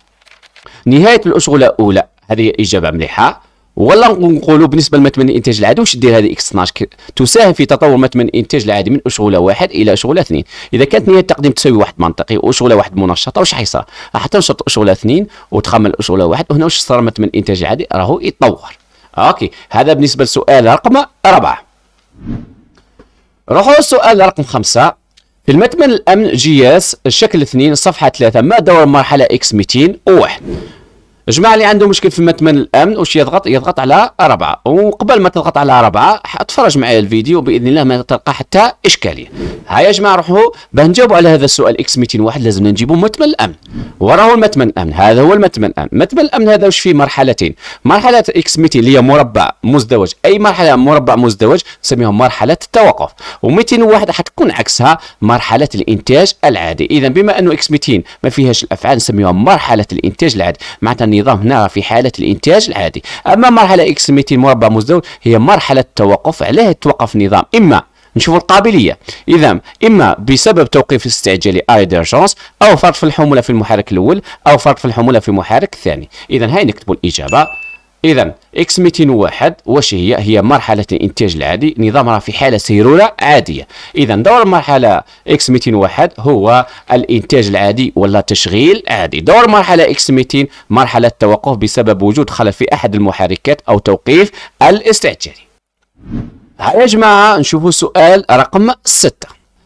نهاية الأشغولة الأولى هذه إجابة مليحة ولا نقولوا بالنسبه لمتمن الانتاج العادي واش دير هذه اكس 12 تساهم في تطور مثمن الانتاج العادي من أشغولة واحد الى أشغولة اثنين اذا كانت نهايه التقديم تساوي واحد منطقي وأشغولة واحد منشطه واش حيصير راح تنشط أشغولة اثنين وتخمل أشغولة واحد وهنا واش صار مثمن الانتاج العادي راهو يتطور اوكي هذا بالنسبه للسؤال رقم أربعة روحوا للسؤال رقم خمسة المتمن الامن جي اس الشكل 2 صفحه 3 ما دور مرحله اكس 201 الجماعه اللي عنده مشكل في متمن الامن واش يضغط يضغط على أربعة، وقبل ما تضغط على أربعة اتفرج معايا الفيديو باذن الله ما تلقى حتى اشكاليه ها يا جماعه روحوا باه نجاوبوا على هذا السؤال اكس 201 لازمنا نجيبوا متمن الامن وراه المتمن الامن هذا هو المتمن الامن متمن الامن هذا واش فيه مرحلتين مرحله اكس 200 اللي هي مربع مزدوج اي مرحله مربع مزدوج نسميها مرحله التوقف و201 حتكون عكسها مرحله الانتاج العادي اذا بما انه اكس 200 ما فيهاش الافعال نسميها مرحله الانتاج العادي معناتها النظام هنا في حالة الإنتاج العادي أما مرحلة إكس 200 مربع مزدوج هي مرحلة التوقف عليها توقف النظام إما نشوف القابليه اذا اما بسبب توقيف استعجالي اي ديرجونس او فرط في الحموله في المحرك الاول او فرط في الحموله في المحرك الثاني اذا هاي نكتبوا الاجابه اذا اكس 201 واش هي هي مرحله الانتاج العادي نظامها في حاله سيروره عاديه اذا دور المرحله اكس 201 هو الانتاج العادي ولا تشغيل عادي دور المرحله اكس 200 مرحله توقف بسبب وجود خلل في احد المحركات او توقيف الاستعجالي يا جماعه نشوفوا سؤال رقم 6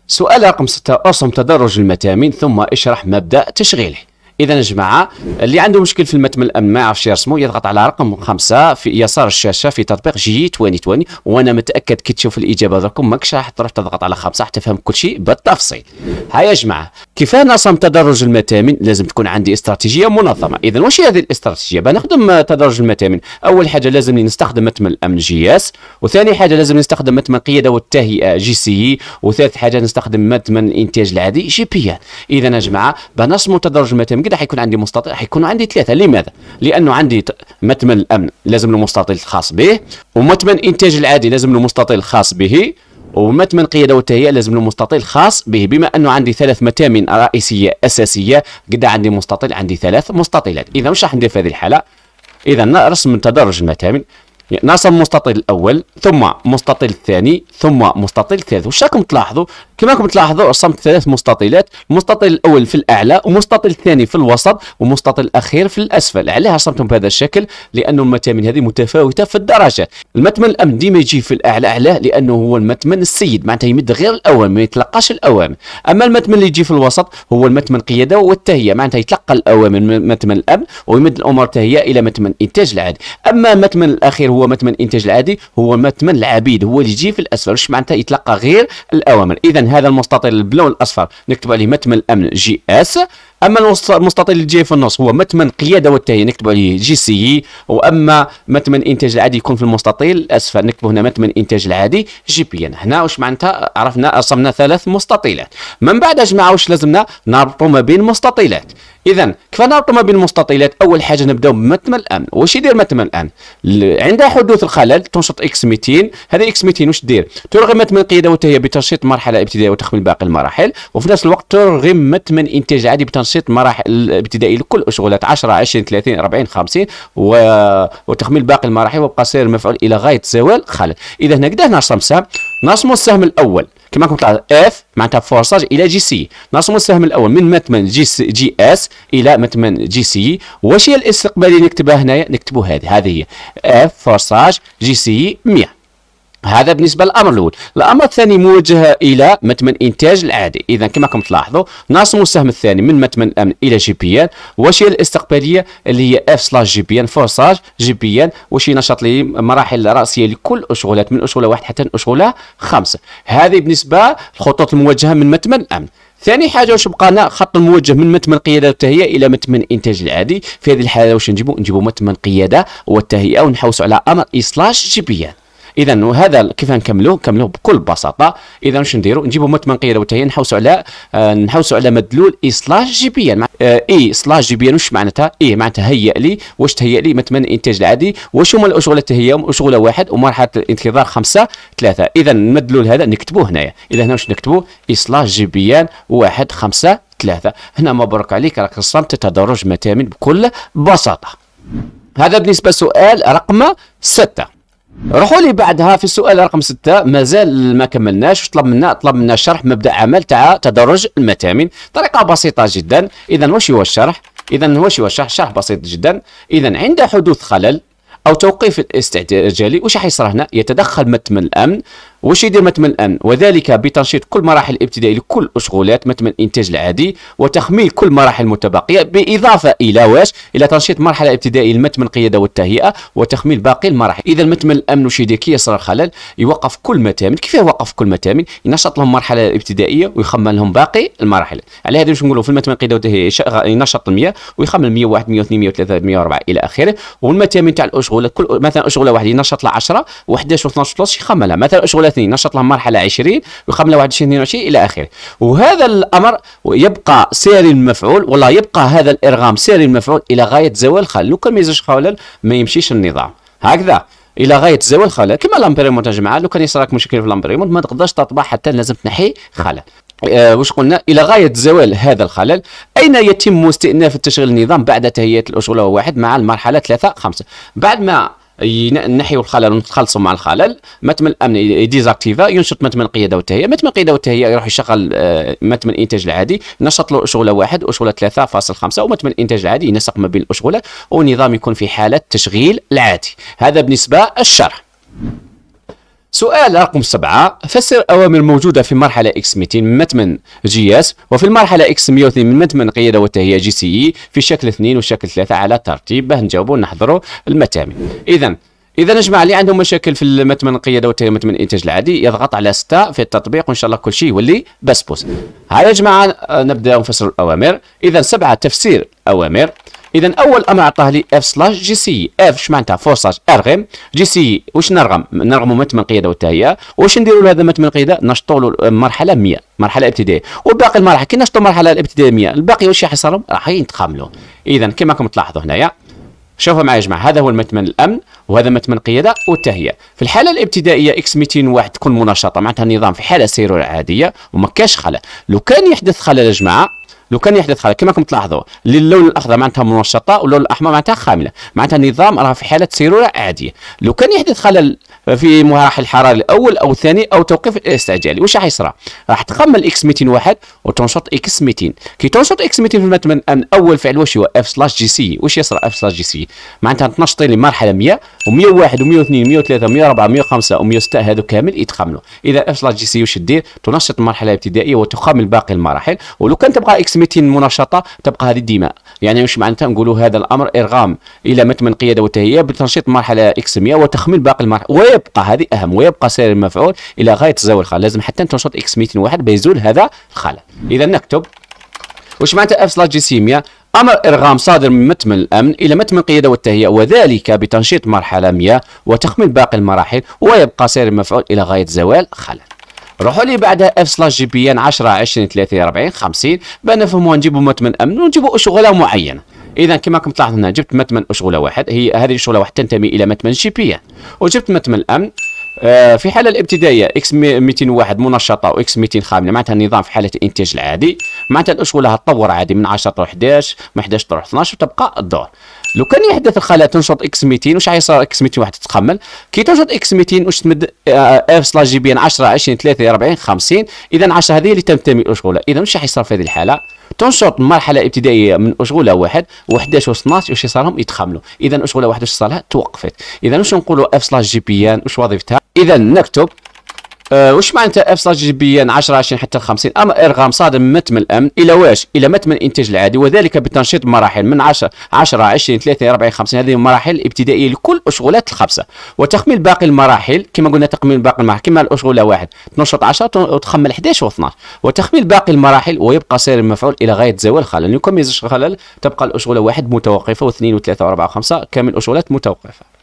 سؤال رقم 6 ارسم تدرج المتامين ثم اشرح مبدا تشغيله اذا يا جماعه اللي عنده مشكل في المتم الامن ما يعرفش يرسمه يضغط على رقم خمسه في يسار الشاشه في تطبيق جي 2020 وانا متاكد كي تشوف الاجابه دركم ماكش راح تروح تضغط على خمسه راح تفهم كل شيء بالتفصيل ها يا جماعه كيف نرسم تدرج المتامن لازم تكون عندي استراتيجيه منظمه اذا واش هذه الاستراتيجيه بنخدم تدرج المتامن اول حاجه لازم نستخدم متم الامن جي اس وثاني حاجه لازم نستخدم متم القياده والتهيئه جي سي وثالث حاجه نستخدم متم الانتاج العادي جي بي اذا يا جماعه بنرسموا تدرج المتامن كده حيكون عندي مستطيل حيكون عندي ثلاثه لماذا؟ لانه عندي متمن الامن لازم له مستطيل خاص به ومتمن انتاج العادي لازم له مستطيل خاص به ومتمن قياده والتهيئه لازم له مستطيل خاص به بما انه عندي ثلاث متامن رئيسيه اساسيه قد عندي مستطيل عندي ثلاث مستطيلات اذا واش راح ندير في هذه الحاله اذا رسم تدرج المتامن نصب يعني مستطيل الاول ثم مستطيل الثاني ثم مستطيل الثالث واش راكم تلاحظوا كما راكم تلاحظوا رسمت ثلاث مستطيلات المستطيل الاول في الاعلى ومستطيل الثاني في الوسط ومستطيل الاخير في الاسفل علاه رسمتهم بهذا الشكل لانه المتامين هذه متفاوته في الدرجه المتمن الامن ديما يجي في الاعلى علاه لانه هو المتمن السيد معناتها يمد غير الاوامر ما يتلقاش الاوامر اما المتمن اللي يجي في الوسط هو المتمن قياده والتهيئه معناتها يتلقى الاوامر من متمن الامن ويمد الامور تهيئه الى متمن انتاج العادي اما المتمن الاخير هو هو مثمن الانتاج العادي هو مثمن العبيد هو اللي يجي في الاسفل واش معناتها يتلقى غير الاوامر اذا هذا المستطيل البلون الاصفر نكتب عليه مثمن الامن جي اس اما المستطيل اللي جاي في النص هو مثمن قياده والتهيئه نكتب عليه جي سي e. واما مثمن الانتاج العادي يكون في المستطيل الاسفل نكتب هنا مثمن الانتاج العادي جي بي ان هنا واش معناتها عرفنا رسمنا ثلاث مستطيلات من بعد يا جماعه واش لازمنا نربطوا ما بين مستطيلات اذا كيف نربط ما بين المستطيلات اول حاجه نبداو بمتم الامن واش يدير متم الامن عند حدوث الخلل تنشط اكس 200 هذا اكس 200 واش دير ترغم متم القياده وتهي بتنشيط مرحله ابتدائيه وتخمين باقي المراحل وفي نفس الوقت ترغم متم الانتاج عادي بتنشيط مراحل ابتدائي لكل اشغالات 10 20 30 40 50 و... وتخمين باقي المراحل وبقى سير مفعول الى غايه زوال خلل اذا هنا قداه نرسم سهم نرسم السهم الاول كما كنت طلع اف معناتها فورساج الى جي سي نرسم السهم الاول من متمن جي سي جي اس الى متمن جي سي واش هي الاستقبال اللي نكتبها هنايا نكتبوا هذه هذه هي اف فورساج جي سي 100 هذا بالنسبه للامر الاول الامر الثاني موجه الى متمن انتاج العادي اذا كما راكم تلاحظوا ناقصهم السهم الثاني من متمن الامن الى جي بي ان واش هي الاستقباليه اللي هي اف سلاش جي بي ان فورساج جي بي ان واش ينشط لي مراحل راسيه لكل اشغالات من اشغاله واحد حتى اشغاله خمسه هذه بالنسبه للخطوط الموجهه من متمن الامن ثاني حاجه واش لنا خط موجه من متمن قياده والتهيئه الى متمن انتاج العادي في هذه الحاله واش نجيبو نجيبو متمن قياده والتهيئه ونحوسوا على امر اي e سلاش جي بي ان اذا وهذا كيف نكملوه نكملوه بكل بساطه اذا واش نديروا نجيبوا مت منقيه وتهي نحوسوا على آه نحوسوا على مدلول اي سلاش جي بي ان آه، اي سلاش جي بي ان واش معناتها اي معناتها هيئ لي واش تهيئ لي متمن الانتاج العادي واش هما الاشغله هي اشغال واحد ومرحله الانتظار خمسه ثلاثه اذا المدلول هذا نكتبوه هنايا اذا هنا واش نكتبوه اي سلاش جي بي ان واحد خمسه ثلاثة هنا مبروك عليك راك رسمت تدرج متامن بكل بساطة هذا بالنسبة لسؤال رقم ستة روحوا لي بعدها في السؤال رقم ستة مازال ما كملناش طلب منا طلب منا شرح مبدا عمل تاع تدرج المتامين طريقه بسيطه جدا اذا واش هو الشرح اذا واش هو الشرح شرح بسيط جدا اذا عند حدوث خلل او توقيف الاستعجالي واش راح يصرى هنا يتدخل متمن الامن واش يدير مثلا الان وذلك بتنشيط كل مراحل الابتدائي لكل اشغالات مثلا الانتاج العادي وتخميل كل مراحل المتبقيه باضافه الى واش الى تنشيط مرحله ابتدائيه المتمن القياده والتهيئه وتخميل باقي المراحل اذا مثلا الامن واش يدير كي يصرى الخلل يوقف كل متامن كيف يوقف كل متامن ينشط لهم مرحله الابتدائيه ويخمم لهم باقي المراحل على هذا واش نقولوا في المتمن القياده والتهيئه ينشط 100 ويخمم 101 102 103 104 الى اخره والمتامن تاع الاشغال كل مثلا اشغله واحد ينشط له 10 و11 و12 و13 يخملها مثلا اشغله 30 نشط لهم مرحله 20 يقام له 21 22 الى اخره وهذا الامر يبقى ساري المفعول والله يبقى هذا الارغام ساري المفعول الى غايه زوال الخلل لو كان ما يزوجش خولا ما يمشيش النظام هكذا الى غايه زوال خلل كما لامبريمونت يا جماعه لو كان يصراك مشكل في لامبريمونت ما تقدرش تطبع حتى لازم تنحي خلل آه واش قلنا الى غايه زوال هذا الخلل اين يتم استئناف التشغيل النظام بعد تهيئه الاشغال واحد مع المرحله 3 5 بعد ما نحيوا الخلل ونتخلصوا مع الخلل متم الامن ديزاكتيفا ينشط متم القياده والتهيئه متم القياده والتهيئه يروح يشغل آه، متم الانتاج العادي نشط له شغله واحد وشغله 3.5 ومتم الانتاج العادي ينسق ما بين الاشغله ونظام يكون في حاله تشغيل العادي هذا بالنسبه الشرح سؤال رقم سبعة فسر أوامر موجودة في المرحلة X200 من متمن جي اس وفي المرحلة X102 من متمن قيادة وتهيئة جي سي اي في شكل 2 وشكل 3 على ترتيب باه نجاوبوا ونحضروا المتامي إذا اذا نجمع اللي عندهم مشاكل في المتمن القياده متمن الانتاج العادي يضغط على 6 في التطبيق وان شاء الله كل شيء يولي بسبوس هيا يا جماعه نبدا نفسر الاوامر اذا سبعه تفسير اوامر اذا اول امر عطاه لي اف سلاش جي سي اف اش معناتها فورساج ارغم جي سي واش نرغم نرغموا متن القياده والتهيئه واش نديروا لهذا من القياده نشطوا له المرحله 100 مرحله ابتدائيه وباقي المراحل كي نشطوا المرحله الابتدائيه 100 الباقي واش يحصل لهم راح يتقاملوا اذا كما راكم تلاحظوا هنايا شوفوا معايا يا جماعه هذا هو المتمن الامن وهذا متمن القياده والتهيئه في الحاله الابتدائيه اكس 201 تكون منشطه معناتها النظام في حاله سيروريه عاديه وما كاش خلل لو كان يحدث خلل يا جماعه لو كان يحدث خلل كما راكم تلاحظوا اللون الاخضر معناتها منشطه واللون الاحمر معناتها خامله معناتها النظام راه في حاله سيروره عاديه لو كان يحدث خلل في مراحل الحراره الاول او الثاني او توقيف الاستعجالي واش راح يصرى راح تقمل اكس 201 وتنشط اكس 200 كي تنشط اكس 200 في المتمن ان اول فعل واش هو اف سلاش جي سي واش يصرى اف سلاش جي سي معناتها تنشطي لمرحله 100 و101 و102 و103 و104 و105 و106 هذو كامل يتخملوا اذا اف سلاش جي سي واش دير تنشط المرحله الابتدائيه وتخمل باقي المراحل ولو كان تبقى اكس سميتي المناشطه تبقى هذه ديما يعني واش معناتها نقولوا هذا الامر ارغام الى متمن قياده والتهيئه بتنشيط مرحله اكس 100 وتخمين باقي المرحله ويبقى هذه اهم ويبقى سير المفعول الى غايه زوال الخلل لازم حتى تنشط اكس 201 بيزول هذا الخلل اذا نكتب واش معناتها اف سلاش جي سي 100 امر ارغام صادر من متمن الامن الى متمن القياده والتهيئه وذلك بتنشيط مرحله 100 وتخمين باقي المراحل ويبقى سير المفعول الى غايه زوال خلل روحوا لي بعدها اف سلاش جي بي ان 10 20 30 40 50 بان نفهموا نجيبوا متمن امن ونجيبوا شغله معينه اذا كما راكم تلاحظ هنا جبت متمن شغله واحد هي هذه الشغله واحد تنتمي الى متمن جي بي ان وجبت متمن امن آه، في حالة الابتدائية اكس 201 منشطة واكس 200 خاملة معناتها النظام في حالة الانتاج العادي معناتها الاشغال تطور عادي من 10 تروح 11 من 11 تروح 12 وتبقى الدور لو كان يحدث الخلايا تنشط اكس 200 واش حيصير اكس 200 واحد تتقمل كي تنشط اكس 200 واش تمد اف سلا جي بي ان 10 20 30 40 50 اذا 10 هذه اللي تنتمي الاشغوله اذا واش حيصير في هذه الحاله تنشط مرحله ابتدائيه من اشغوله واحد و11 و12 واش صارهم يتخملوا اذا اشغوله واحد واش صار لها توقفت اذا واش نقولوا اف سلا جي بي ان واش وظيفتها اذا نكتب واش معناتها اف جي بي 10 20 حتى 50 اما ارغام صادم متم الامن الى واش الى متم الانتاج العادي وذلك بتنشيط مراحل من 10 10 20 30 40 50 هذه المراحل الابتدائيه لكل اشغالات الخمسه وتخميل باقي المراحل كما قلنا تخميل باقي المراحل كما الاشغاله واحد تنشط 10 وتخمل 11 و12 وتخميل باقي المراحل ويبقى سير المفعول الى غايه زوال الخلل يكمز الخلل تبقى الاشغاله واحد متوقفه واثنين وثلاثه واربعه وخمسه كامل الاشغالات متوقفه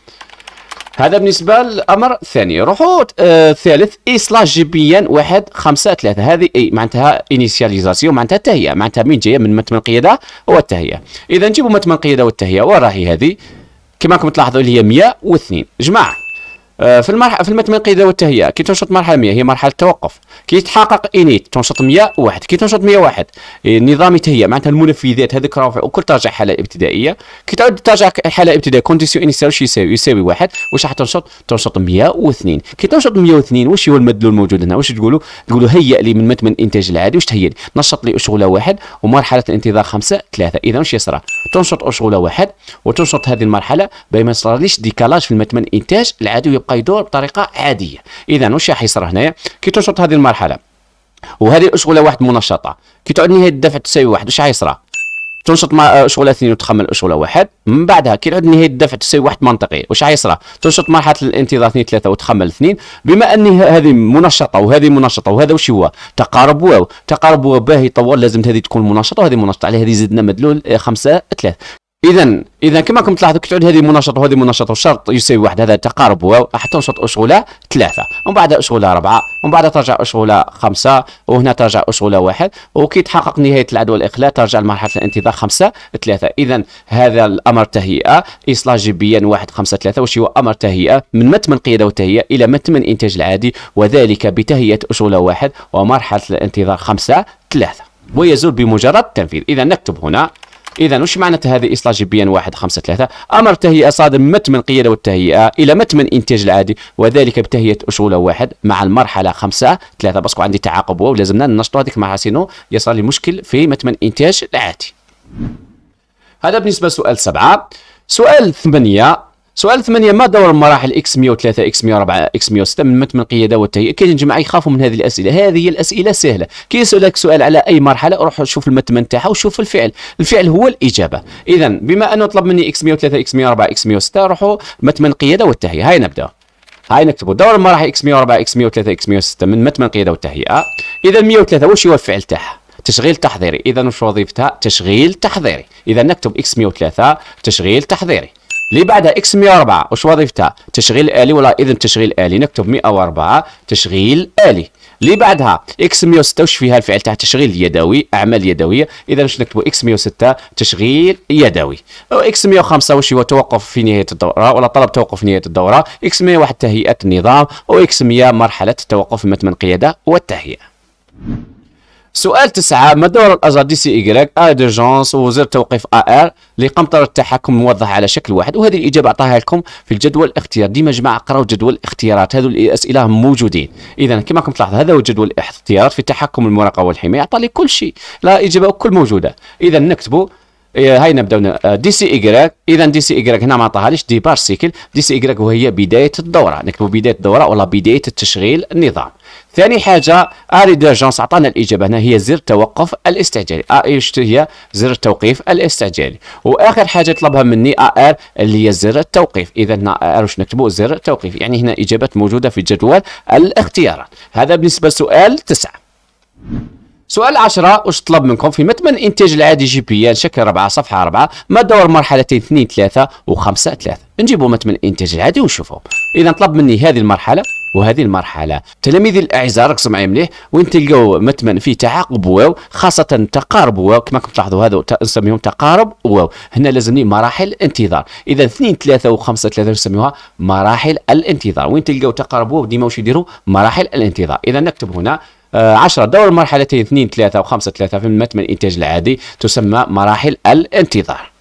هذا بالنسبه للامر الثاني روحو آه الثالث اي اصلاح جي بي ان واحد خمسة ثلاثة هذه اي معناتها انيسياليزاسيون معناتها التهيئه معناتها من جايه من متم القياده والتهيئه اذا نجيبوا متم القياده والتهيئه وراهي هذه كما راكم تلاحظوا اللي هي 102 جماعه آه، في المرح... في المتمنقده والتهيئه كي تنشط مرحله 100 هي مرحله التوقف كي تحقق انيت تنشط 101 كي تنشط 101 النظام نظام معناتها المنفذات هذيك رافع وكل ترجع حاله ابتدائيه كي تعود ترجع حاله ابتدائيه كونديسيون انيسيال واش يساوي يساوي واحد واش راح تنشط تنشط 102 كي تنشط 102 واش هو المدلول الموجود هنا واش تقولوا تقولوا هيئ لي من متمن الانتاج العادي واش تهيئ لي نشط لي اشغله واحد ومرحله الانتظار خمسه ثلاثه اذا واش يصرى تنشط اشغله واحد وتنشط هذه المرحله بما ما ليش ديكالاج في المتمن الانتاج العادي يدور بطريقه عاديه اذا واش يصير هنايا كي تنشط هذه المرحله وهذه الاشغله واحد منشطه كي تعود نهايه الدفع تساوي واحد واش حيصرى تنشط مع شغله اثنين وتخمل شغله واحد من بعدها كي تعود نهايه الدفع تساوي واحد منطقي واش حيصرى تنشط مرحله الانتظار اثنين ثلاثه وتخمل اثنين بما ان هذه منشطه وهذه منشطه وهذا واش هو تقارب واو تقارب واو باهي يطور لازم هذه تكون منشطه وهذه منشطه على هذه زدنا مدلول خمسه ثلاث اذا اذا كما راكم تلاحظوا كي تعود هذه مناشطه وهذه مناشطه والشرط يساوي واحد هذا تقارب حتى نشط اشغله ثلاثه ومن بعد اشغله اربعه ومن بعد ترجع اشغله خمسه وهنا ترجع اشغله واحد وكي تحقق نهايه العدوى الاخلاء ترجع لمرحله الانتظار خمسه ثلاثه اذا هذا الامر تهيئه اصلاح جبيا واحد خمسه ثلاثه واش هو امر تهيئه من متمن قياده وتهيئه الى متمن انتاج العادي وذلك بتهيئه اشغله واحد ومرحله الانتظار خمسه ثلاثه ويزول بمجرد التنفيذ اذا نكتب هنا اذا وش معناتها هذه اصلاح جبيا واحد خمسة ثلاثة امر تهيئه صادر متمن قياده والتهيئه الى متمن انتاج العادي وذلك بتهيئه اشغوله واحد مع المرحله خمسة 3 باسكو عندي تعاقب ولازمنا ننشطوا هذيك مع سينو يصير لي مشكل في متمن انتاج العادي هذا بالنسبه لسؤال سبعة سؤال 8 سؤال 8 ما دور المراحل اكس 103 اكس 104 اكس 106 من متن القياده والتهيئه كاين جماعه يخافوا من هذه الاسئله هذه هي الاسئله سهله كي يسالك سؤال على اي مرحله روح شوف المتن تاعها وشوف الفعل الفعل هو الاجابه اذا بما انه طلب مني اكس 103 اكس 104 اكس 106 روحوا متن القياده والتهيئه هاي نبدا هاي نكتبوا دور المراحل اكس 104 اكس 103 اكس 106 من متن القياده والتهيئه اذا 103 واش هو الفعل تاعها تشغيل تحضيري اذا وش وظيفتها تشغيل تحضيري اذا نكتب اكس 103 تشغيل تحضيري اللي بعدها اكس 104 واش وظيفتها تشغيل الي ولا اذن تشغيل الي نكتب 104 تشغيل الي اللي بعدها اكس 106 واش فيها الفعل تاع تشغيل يدوي اعمال يدويه اذا باش نكتبوا اكس 106 تشغيل يدوي اكس 105 واش هو توقف في نهايه الدوره ولا طلب توقف في نهايه الدوره اكس 101 تهيئه النظام واكس 100 مرحله التوقف من القياده والتهيئه سؤال تسعة ما دور الأزار دي سي ايكغيك اي ديجونس وزير توقيف ار لقنطرة التحكم موضحة على شكل واحد وهذه الإجابة أعطاها لكم في الجدول الاختيار ديما جماعة قراوا جدول الاختيارات هذو الأسئلة موجودين إذا كما راكم تلاحظ هذا هو جدول الاختيارات في التحكم المراقبة والحماية أعطى لي كل شيء لا إجابة كل موجودة إذا نكتبوا آه، هاي نبداو آه، دي سي ايكغيك اذا دي سي ايكغيك هنا ما عطاهاليش دي بارسيكل دي سي ايكغيك وهي بدايه الدوره نكتبوا بدايه الدوره ولا بدايه التشغيل النظام ثاني حاجه اري ديرجونس عطانا الاجابه هنا هي زر توقف الاستعجالي ايش هي زر التوقيف الاستعجالي واخر حاجه طلبها مني ار اللي هي زر التوقيف اذا هنا ار واش نكتبوا زر التوقيف يعني هنا اجابات موجوده في جدول الاختيارات هذا بالنسبه لسؤال تسعة سؤال 10 واش طلب منكم في متمن انتاج العادي جي بي ان شكل 4 صفحه 4 ما دور مرحلتين 2 3 و5 3 نجيبوا متمن الانتاج العادي ونشوفوا اذا طلب مني هذه المرحله وهذه المرحله تلاميذي الاعزاء ركزوا معي مليح وين تلقاو متمن في تعاقب واو خاصه تقارب واو كما راكم تلاحظوا هذا نسميهم تقارب واو هنا لازمني مراحل انتظار اذا اثنين ثلاثه وخمسه ثلاثه نسميوها مراحل الانتظار وين تلقاو تقارب واو ديما واش يديروا مراحل الانتظار اذا نكتب هنا 10 آه، دور مرحلتين 2 3 و5 3 في المتن الانتاج العادي تسمى مراحل الانتظار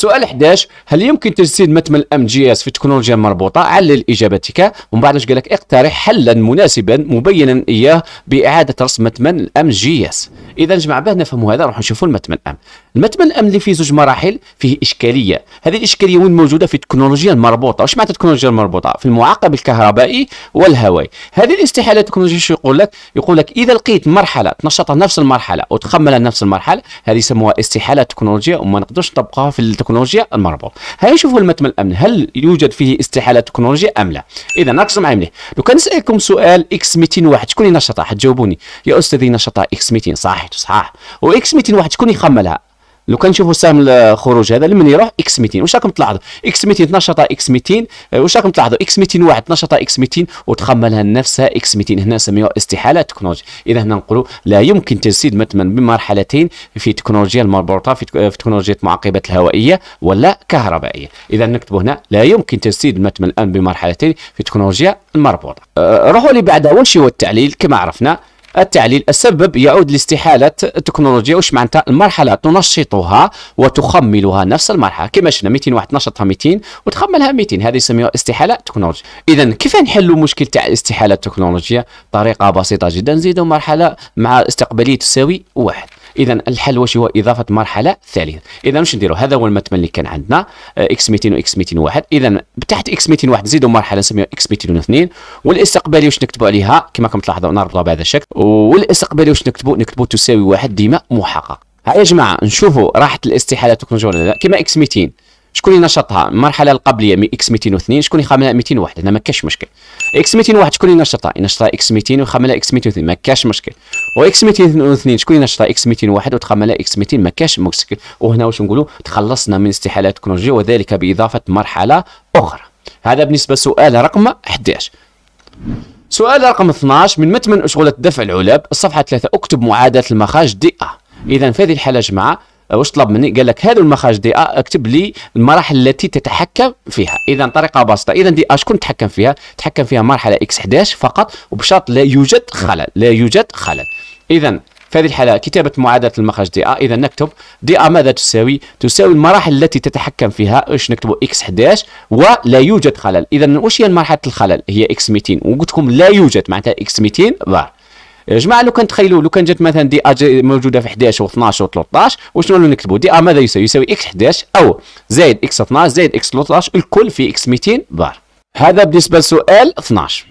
سؤال 11 هل يمكن تجسيد متمن الام جي اس في تكنولوجيا مربوطه علل اجابتك ومن بعد قال لك اقترح حلا مناسبا مبينا اياه باعاده رسم متمن الام جي اس اذا جمع به نفهموا هذا نروحوا نشوفوا المتمن الام المتمن الام اللي فيه زوج مراحل فيه اشكاليه هذه الاشكاليه وين موجوده في التكنولوجيا المربوطه واش معناتها التكنولوجيا المربوطه في المعقب الكهربائي والهوائي هذه الاستحاله التكنولوجيه شو يقول لك يقول لك اذا لقيت مرحله تنشطها نفس المرحله وتخمل نفس المرحله هذه يسموها استحاله تكنولوجيه وما نقدرش نطبقها في التكنولوجيا تكنولوجيا المربوط هيا هنشوفوا المتم الامني هل يوجد فيه استحاله تكنولوجيا ام لا اذا ركزوا معي مليح لو كان نسالكم سؤال اكس 201 شكون اللي نشطها حتجاوبوني يا استاذي نشطها اكس 200 صحيح صحاح واكس 201 شكون يخملها لو كان نشوفوا سهم الخروج هذا لمن يروح اكس 200 واش راكم تلاحظوا اكس 200 تنشط اكس آه، 200 واش راكم تلاحظوا اكس 200 واحد تنشط اكس 200 وتخملها نفسها اكس 200 هنا نسميوها استحاله تكنولوجي اذا هنا نقولوا لا يمكن تجسيد مثلا بمرحلتين في تكنولوجيا المربوطه في آه، تكنولوجيا المعقبات الهوائيه ولا كهربائيه اذا نكتبوا هنا لا يمكن تجسيد مثلا الان بمرحلتين في تكنولوجيا المربوطه أه روحوا اللي بعدها والشيء التعليل كما عرفنا التعليل السبب يعود لاستحالة التكنولوجيا واش معناتها المرحلة تنشطها وتخملها نفس المرحلة كما شفنا 201 نشطها 200 وتخملها 200 هذه يسميها استحالة تكنولوجيا إذا كيف نحلوا مشكل تاع استحالة التكنولوجيا طريقة بسيطة جدا نزيدوا مرحلة مع استقبالية تساوي واحد اذا الحل واش هو اضافه مرحله ثالثه اذا واش نديروا هذا هو المتمن اللي كان عندنا آه، اكس 200 واكس 201 اذا تحت اكس 201 نزيدوا مرحله نسميها اكس 202 والاستقبالي واش نكتبوا عليها كما راكم تلاحظوا نربطوها بهذا الشكل والاستقبالي واش نكتبوا نكتبوا تساوي واحد ديما محقق ها يا جماعه نشوفوا راحت الاستحاله تكون ولا لا كما اكس 200 شكون اللي نشطها المرحله القبليه من اكس 202 شكون اللي خملها 201 هنا ما كاش مشكل اكس 201 شكون اللي نشطها نشطها اكس 200 وخملها اكس 202 ما كاش مشكل واكس 202 شكون اللي نشطها اكس 201 وتخملها اكس 200 ما كاش مشكل وهنا واش نقولوا تخلصنا من استحالات التكنولوجيا وذلك باضافه مرحله اخرى هذا بالنسبه لسؤال رقم 11 سؤال رقم 12 من متمن أشغلة دفع العلب الصفحة 3 اكتب معادلة المخارج ا إذا في هذه الحالة جماعة واش طلب مني قال لك هذا المخرج دي ا آه، اكتب لي المراحل التي تتحكم فيها اذا طريقه بسيطه اذا دي ا شكون تحكم فيها تحكم فيها مرحله اكس 11 فقط وبشرط لا يوجد خلل لا يوجد خلل اذا في هذه الحالة كتابة معادلة المخرج دي ا آه، إذا نكتب دي ا آه، ماذا تساوي؟ تساوي المراحل التي تتحكم فيها واش نكتبوا اكس 11 ولا يوجد خلل، إذا واش هي مرحلة الخلل؟ هي اكس 200 وقلت لكم لا يوجد معناتها اكس 200 بار. يا جماعه لو كان تخيلوا لو كان جات مثلا دي ا موجوده في 11 و 12 و 13 واش نقولوا نكتبوا دي ا آه، ماذا يساوي يساوي اكس 11 او زائد اكس 12 زائد اكس 13 الكل في اكس 200 بار هذا بالنسبه لسؤال 12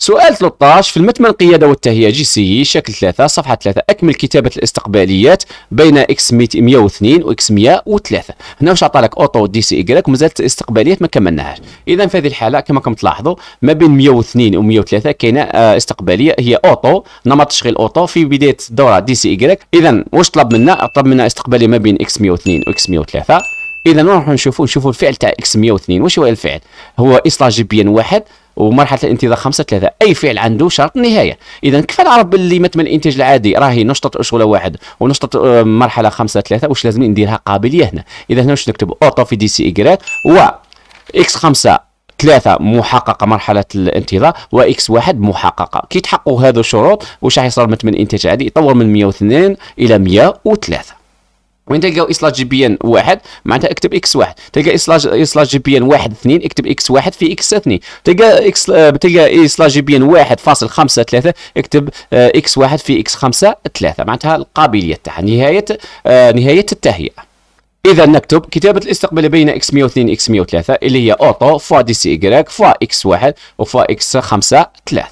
سؤال 13 في المتمن القيادة والتهيئة سي شكل 3 صفحة 3 أكمل كتابة الاستقباليات بين اكس 102 واكس 103 هنا واش عطى لك أوتو دي سي إيكغيك ومازالت الاستقباليات ما كملناهاش إذا في هذه الحالة كما راكم تلاحظوا ما بين 102 و 103 كاينة آه، استقبالية هي أوتو نمط تشغيل أوتو في بداية الدورة دي سي إيكغيك إذا واش طلب منا طلب منا استقبالية ما بين اكس 102 واكس 103 اذا نروحوا نشوفوا نشوفوا الفعل تاع اكس 102 واش هو الفعل هو اصلاح جبيا واحد ومرحله الانتظار خمسه ثلاثه اي فعل عنده شرط نهايه اذا كيف العرب اللي مثلا الانتاج العادي راهي نشطه اشغله واحد ونشطه آه، مرحله خمسه ثلاثه واش لازم نديرها قابليه هنا اذا هنا واش نكتب اوتو في دي سي ايكغيك و اكس خمسه ثلاثة محققة مرحلة الانتظار واكس واحد محققة كي تحققوا هذو الشروط واش راح يصير مثلا الانتاج العادي يطور من 102 إلى 103 وين تلقاو اصلاج جي بي ان واحد معناتها اكتب اكس واحد تلقى اصلاج اصلاج جي بي ان واحد اثنين اكتب اكس واحد في اكس اثنين تلقى اكس آه، تلقى اصلاج جي بي ان واحد فاصل خمسة ثلاثة اكتب اكس آه، واحد في اكس خمسة ثلاثة معناتها القابلية تاعها نهاية آه، نهاية التهيئة اذا نكتب كتابه الاستقبال بين اكس 102 اكس 103 اللي هي اوتو فوا دي سي ايكغيك فوا اكس 1 وفوا اكس 5 3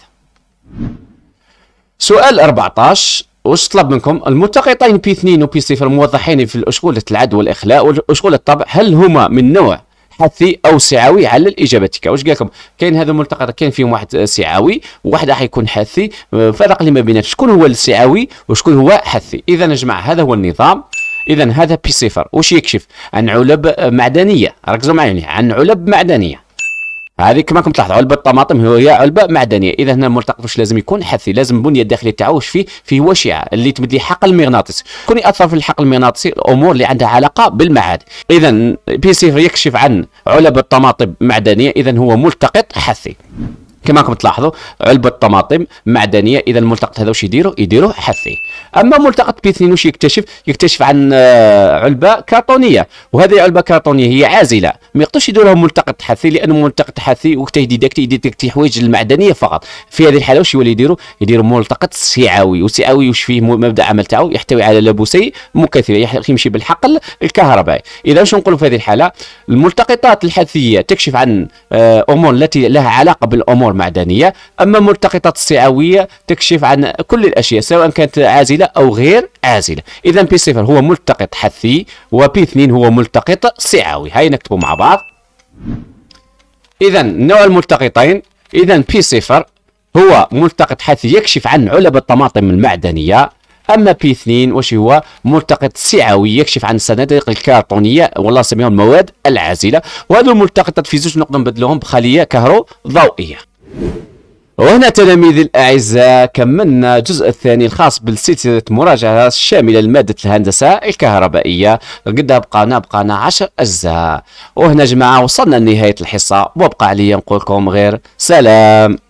سؤال 14 واش طلب منكم الملتقطين بي 2 وبي 0 الموضحين في الاشغال العد والاخلاء واشغال الطبع هل هما من نوع حثي او سعوي على اجابتك واش قال لكم كاين هذا الملتقط كاين فيهم واحد سعوي وواحد راح يكون حثي آه، فرق لي ما بينات شكون هو السعوي وشكون هو حثي اذا يا جماعه هذا هو النظام اذا هذا بي صفر واش يكشف عن علب معدنيه ركزوا معي يعني، عن علب معدنيه هذه كما كنت تلاحظوا علبه الطماطم هي علبه معدنيه اذا هنا الملتقط واش لازم يكون حثي لازم البنيه الداخليه تاعو واش فيه فيه وشعه اللي تمد حقل مغناطيسي كون ياثر في الحقل المغناطيسي الامور اللي عندها علاقه بالمعاد اذا بي سي يكشف عن علب الطماطم معدنيه اذا هو ملتقط حثي كما راكم تلاحظوا علبه طماطم معدنيه اذا الملتقط هذا واش يديروا يديروا حثي اما ملتقط بي 2 واش يكتشف يكتشف عن آه، علبه كرتونيه وهذه علبه كرتونيه هي عازله ما يقدرش يديروا ملتقط حثي لانه ملتقط حثي وقت يديدكت يديدكت حوايج المعدنيه فقط في هذه الحاله واش يولي يديروا يديروا ملتقط سعاوي وسيعاوي واش فيه مبدا عمل تاعو يحتوي على لابوسي مكثفه يمشي بالحقل الكهربائي اذا واش نقولوا في هذه الحاله الملتقطات الحثيه تكشف عن آه، امور التي لها علاقه بالامور معدنية أما ملتقطات الصعاوية تكشف عن كل الأشياء سواء كانت عازلة أو غير عازلة إذا بي صفر هو ملتقط حثي وبي اثنين هو ملتقط صعاوي هاي نكتبه مع بعض إذا نوع الملتقطين إذا بي صفر هو ملتقط حثي يكشف عن علب الطماطم المعدنية اما بي 2 واش هو ملتقط سعوي يكشف عن الصناديق الكرتونيه والله سميهم المواد العازله وهذو الملتقطات في زوج نقدر نبدلوهم بخليه كهرو ضوئيه وهنا تلاميذي الأعزاء كملنا الجزء الثاني الخاص بسلسلة مراجعة الشاملة لمادة الهندسة الكهربائية قد بقانا بقانا عشر أجزاء وهنا جماعة وصلنا لنهاية الحصة وابقى عليا نقولكم غير سلام